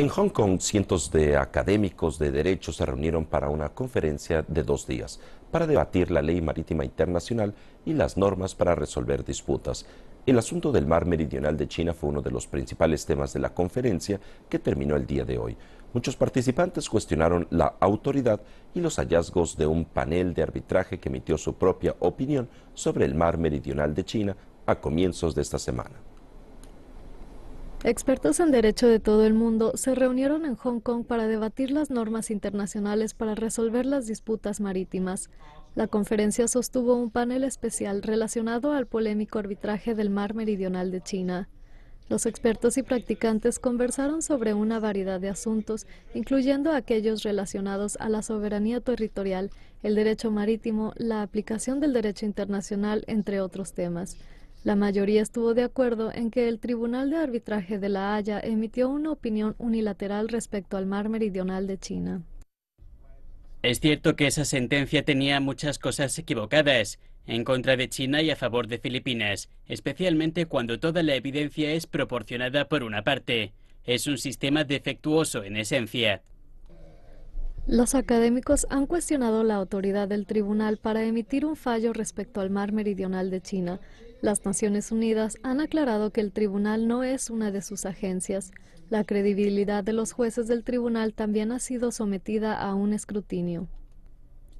En Hong Kong, cientos de académicos de derecho se reunieron para una conferencia de dos días para debatir la ley marítima internacional y las normas para resolver disputas. El asunto del mar meridional de China fue uno de los principales temas de la conferencia que terminó el día de hoy. Muchos participantes cuestionaron la autoridad y los hallazgos de un panel de arbitraje que emitió su propia opinión sobre el mar meridional de China a comienzos de esta semana. Expertos en derecho de todo el mundo se reunieron en Hong Kong para debatir las normas internacionales para resolver las disputas marítimas. La conferencia sostuvo un panel especial relacionado al polémico arbitraje del mar meridional de China. Los expertos y practicantes conversaron sobre una variedad de asuntos, incluyendo aquellos relacionados a la soberanía territorial, el derecho marítimo, la aplicación del derecho internacional, entre otros temas. La mayoría estuvo de acuerdo en que el Tribunal de Arbitraje de La Haya emitió una opinión unilateral respecto al mar meridional de China. Es cierto que esa sentencia tenía muchas cosas equivocadas, en contra de China y a favor de Filipinas, especialmente cuando toda la evidencia es proporcionada por una parte. Es un sistema defectuoso en esencia. Los académicos han cuestionado la autoridad del tribunal para emitir un fallo respecto al mar meridional de China, las Naciones Unidas han aclarado que el tribunal no es una de sus agencias. La credibilidad de los jueces del tribunal también ha sido sometida a un escrutinio.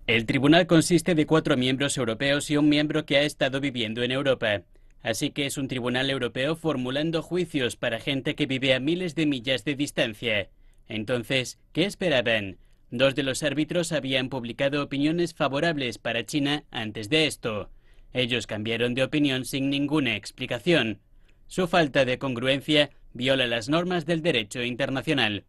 El tribunal consiste de cuatro miembros europeos y un miembro que ha estado viviendo en Europa. Así que es un tribunal europeo formulando juicios para gente que vive a miles de millas de distancia. Entonces, ¿qué esperaban? Dos de los árbitros habían publicado opiniones favorables para China antes de esto. Ellos cambiaron de opinión sin ninguna explicación. Su falta de congruencia viola las normas del derecho internacional.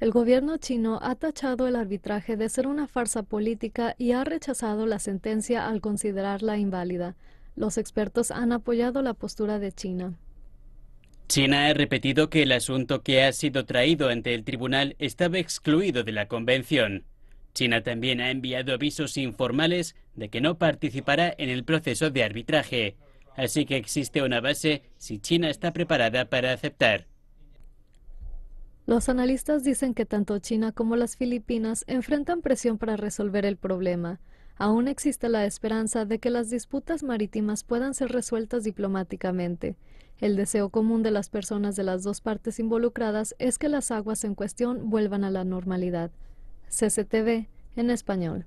El gobierno chino ha tachado el arbitraje de ser una farsa política y ha rechazado la sentencia al considerarla inválida. Los expertos han apoyado la postura de China. China ha repetido que el asunto que ha sido traído ante el tribunal estaba excluido de la convención. China también ha enviado avisos informales de que no participará en el proceso de arbitraje, así que existe una base si China está preparada para aceptar. Los analistas dicen que tanto China como las Filipinas enfrentan presión para resolver el problema. Aún existe la esperanza de que las disputas marítimas puedan ser resueltas diplomáticamente. El deseo común de las personas de las dos partes involucradas es que las aguas en cuestión vuelvan a la normalidad. CCTV en español.